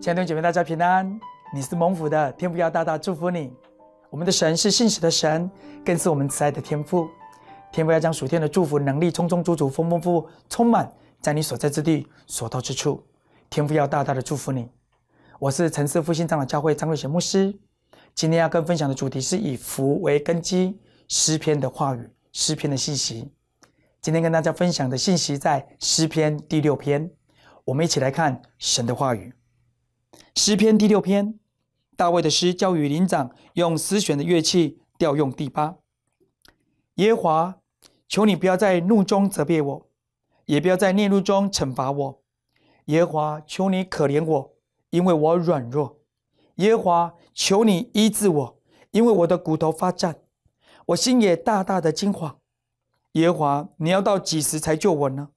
亲爱的姐妹，大家平安。你是蒙福的，天父要大大祝福你。我们的神是信实的神，更是我们慈爱的天父。天父要将属天的祝福能力，充足丰丰富，充满在你所在之地、所到之处。天父要大大的祝福你。我是陈思复兴长老教会张瑞雪牧师。今天要跟分享的主题是以福为根基，诗篇的话语，诗篇的信息。今天跟大家分享的信息在诗篇第六篇。我们一起来看神的话语。诗篇第六篇，大卫的诗，教与灵长，用丝弦的乐器调用。第八，耶和华，求你不要在怒中责备我，也不要在念怒中惩罚我。耶和华，求你可怜我，因为我软弱。耶和华，求你医治我，因为我的骨头发颤，我心也大大的惊慌。耶和华，你要到几时才救我呢？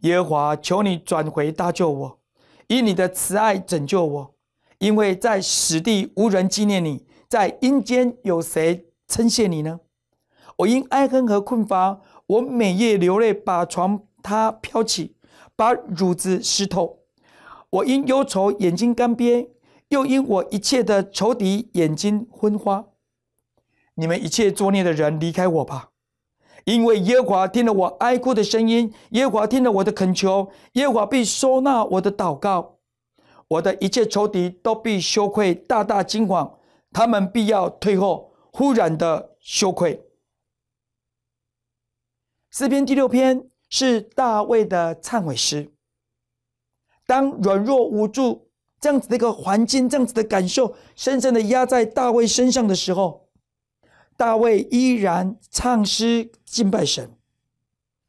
耶和华，求你转回搭救我。以你的慈爱拯救我，因为在死地无人纪念你，在阴间有谁称谢你呢？我因哀恨和困乏，我每夜流泪，把床榻飘起，把褥子湿透。我因忧愁眼睛干瘪，又因我一切的仇敌眼睛昏花。你们一切作孽的人，离开我吧。因为耶和华听了我哀哭的声音，耶和华听了我的恳求，耶和华必收纳我的祷告。我的一切仇敌都必羞愧大大惊慌，他们必要退后，忽然的羞愧。诗篇第六篇是大卫的忏悔诗。当软弱无助这样子的一个环境，这样子的感受，深深的压在大卫身上的时候。大卫依然唱诗敬拜神。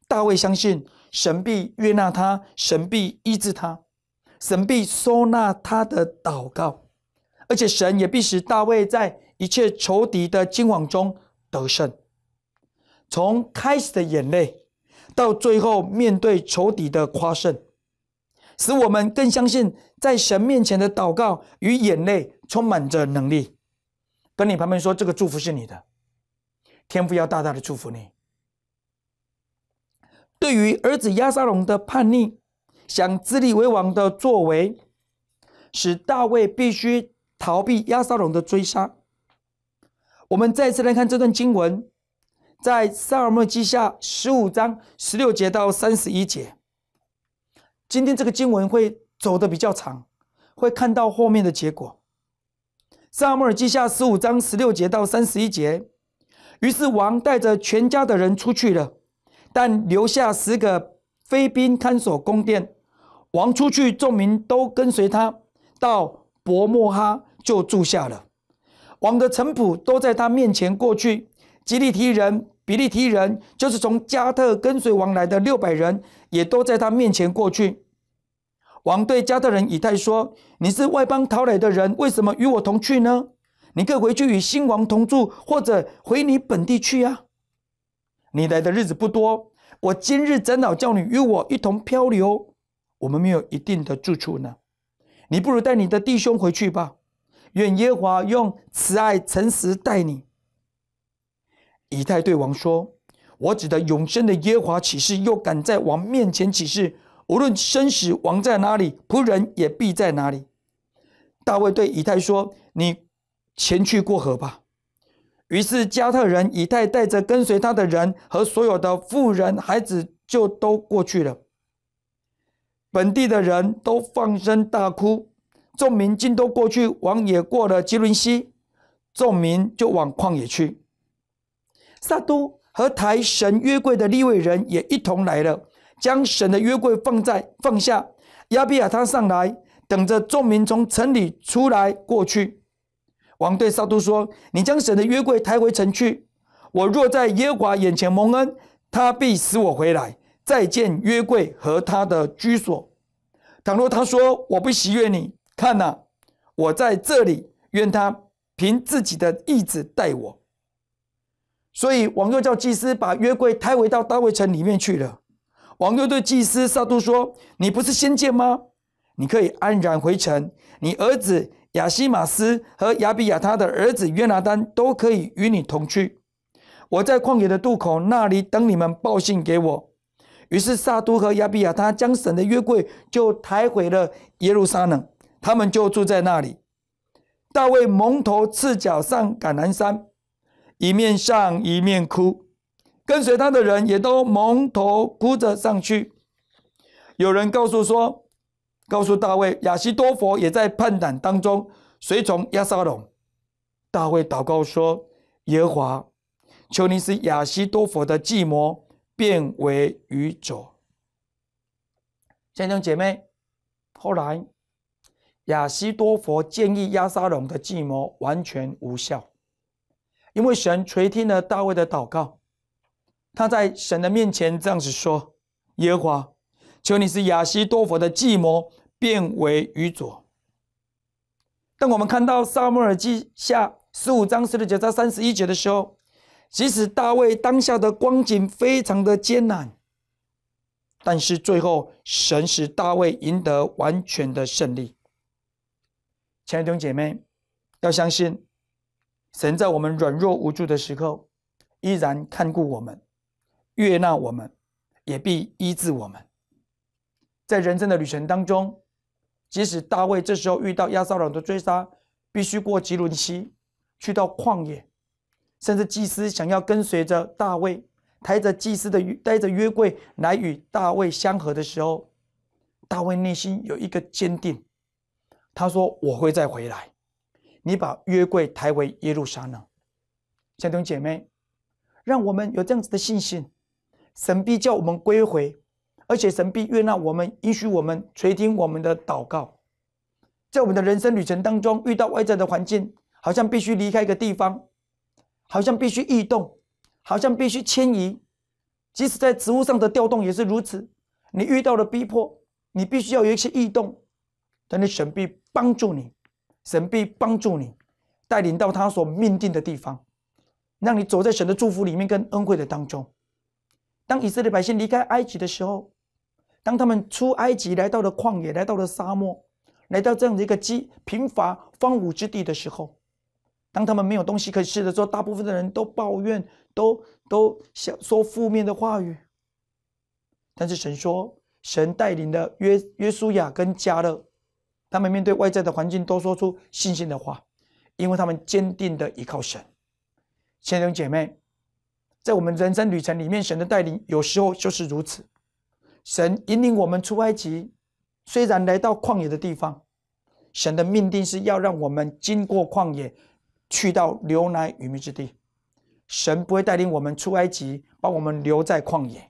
大卫相信神必悦纳他，神必医治他，神必收纳他的祷告，而且神也必使大卫在一切仇敌的惊惶中得胜。从开始的眼泪，到最后面对仇敌的夸胜，使我们更相信，在神面前的祷告与眼泪充满着能力。跟你旁边说，这个祝福是你的。天赋要大大的祝福你。对于儿子亚沙龙的叛逆、想自立为王的作为，使大卫必须逃避亚沙龙的追杀。我们再次来看这段经文，在萨尔莫记下十五章十六节到三十一节。今天这个经文会走的比较长，会看到后面的结果。萨尔莫记下十五章十六节到三十一节。于是王带着全家的人出去了，但留下十个飞兵看守宫殿。王出去，众民都跟随他到伯莫哈就住下了。王的臣仆都在他面前过去，吉利提人、比利提人，就是从加特跟随王来的六百人，也都在他面前过去。王对加特人以太说：“你是外邦逃垒的人，为什么与我同去呢？”你可回去与新王同住，或者回你本地去呀。你来的日子不多，我今日整老叫你与我一同漂流，我们没有一定的住处呢。你不如带你的弟兄回去吧。愿耶华用慈爱、诚实待你。以太对王说：“我指的永生的耶华起誓，又敢在王面前起誓，无论生死，王在哪里，仆人也必在哪里。”大卫对以太说：“你。”前去过河吧。于是加特人以太带着跟随他的人和所有的妇人、孩子，就都过去了。本地的人都放声大哭。众民竟都过去，往野过了基伦西，众民就往旷野去。撒都和台神约柜的利未人也一同来了，将神的约柜放在放下。亚比亚他上来，等着众民从城里出来过去。王对撒都说：“你将神的约柜抬回城去。我若在耶和华眼前蒙恩，他必使我回来，再见约柜和他的居所。倘若他说我不喜悦你，看哪，我在这里，愿他凭自己的意志待我。”所以王又叫祭司把约柜抬回到大卫城里面去了。王又对祭司撒都说：“你不是先见吗？你可以安然回城，你儿子。”亚西马斯和亚比亚他的儿子约拿丹都可以与你同去。我在旷野的渡口那里等你们报信给我。于是萨都和亚比亚他将神的约柜就抬回了耶路撒冷，他们就住在那里。大卫蒙头赤脚上橄榄山，一面上一面哭，跟随他的人也都蒙头哭着上去。有人告诉说。告诉大卫，亚西多佛也在叛胆当中。随从亚撒龙，大卫祷告说：“耶和华，求你使亚西多佛的计谋变为愚拙。”先生姐妹，后来亚西多佛建议亚撒龙的计谋完全无效，因为神垂听了大卫的祷告。他在神的面前这样子说：“耶和华，求你使亚西多佛的计谋。”变为愚拙。当我们看到《萨母尔记下》十五章十六节到三十一节的时候，即使大卫当下的光景非常的艰难，但是最后神使大卫赢得完全的胜利。亲爱的弟兄姐妹，要相信神在我们软弱无助的时候，依然看顾我们、悦纳我们，也必医治我们。在人生的旅程当中，即使大卫这时候遇到亚撒冷的追杀，必须过吉伦西，去到旷野，甚至祭司想要跟随着大卫，抬着祭司的带着约柜来与大卫相合的时候，大卫内心有一个坚定，他说：“我会再回来，你把约柜抬回耶路撒冷。”相中姐妹，让我们有这样子的信心，神必叫我们归回。而且神必悦纳我们，允许我们垂听我们的祷告，在我们的人生旅程当中，遇到外在的环境，好像必须离开一个地方，好像必须异动，好像必须迁移，即使在职务上的调动也是如此。你遇到了逼迫，你必须要有一些异动，但你神必帮助你，神必帮助你，带领到他所命定的地方，让你走在神的祝福里面跟恩惠的当中。当以色列百姓离开埃及的时候。当他们出埃及来到了旷野，来到了沙漠，来到这样的一个积贫乏荒芜之地的时候，当他们没有东西可以吃的时候，大部分的人都抱怨，都都想说负面的话语。但是神说，神带领的约约书亚跟迦勒，他们面对外在的环境都说出信心的话，因为他们坚定的依靠神。先生姐妹，在我们人生旅程里面，神的带领有时候就是如此。神引领我们出埃及，虽然来到旷野的地方，神的命定是要让我们经过旷野，去到流奶与蜜之地。神不会带领我们出埃及，把我们留在旷野。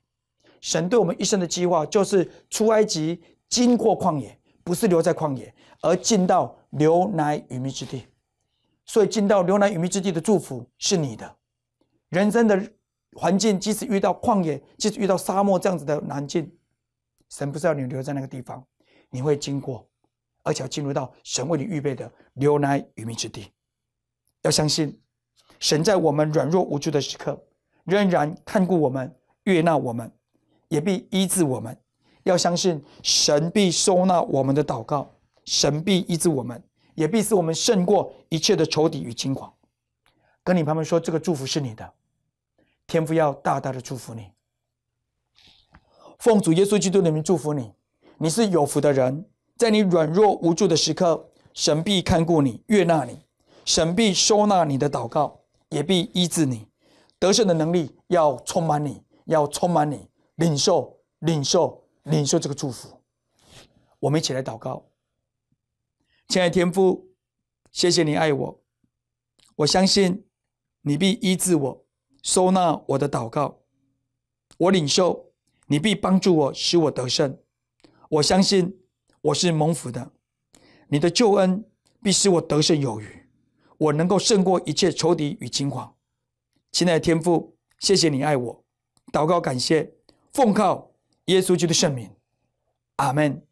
神对我们一生的计划就是出埃及，经过旷野，不是留在旷野，而进到流奶与蜜之地。所以进到流奶与蜜之地的祝福是你的。人生的环境，即使遇到旷野，即使遇到沙漠这样子的难境。神不是要你留在那个地方，你会经过，而且要进入到神为你预备的留奶与蜜之地。要相信，神在我们软弱无助的时刻，仍然看顾我们、悦纳我们，也必医治我们。要相信，神必收纳我们的祷告，神必医治我们，也必使我们胜过一切的仇敌与惊惶。跟你旁边说，这个祝福是你的，天父要大大的祝福你。奉主耶稣基督的名祝福你，你是有福的人，在你软弱无助的时刻，神必看顾你、悦纳你，神必收纳你的祷告，也必医治你。得胜的能力要充满你，要充满你，领受、领受、领受这个祝福。我们一起来祷告，亲爱的天父，谢谢你爱我，我相信你必医治我，收纳我的祷告，我领受。你必帮助我，使我得胜。我相信我是蒙福的。你的救恩必使我得胜有余，我能够胜过一切仇敌与惊惶。亲爱的天父，谢谢你爱我，祷告感谢，奉靠耶稣基督的圣名，阿门。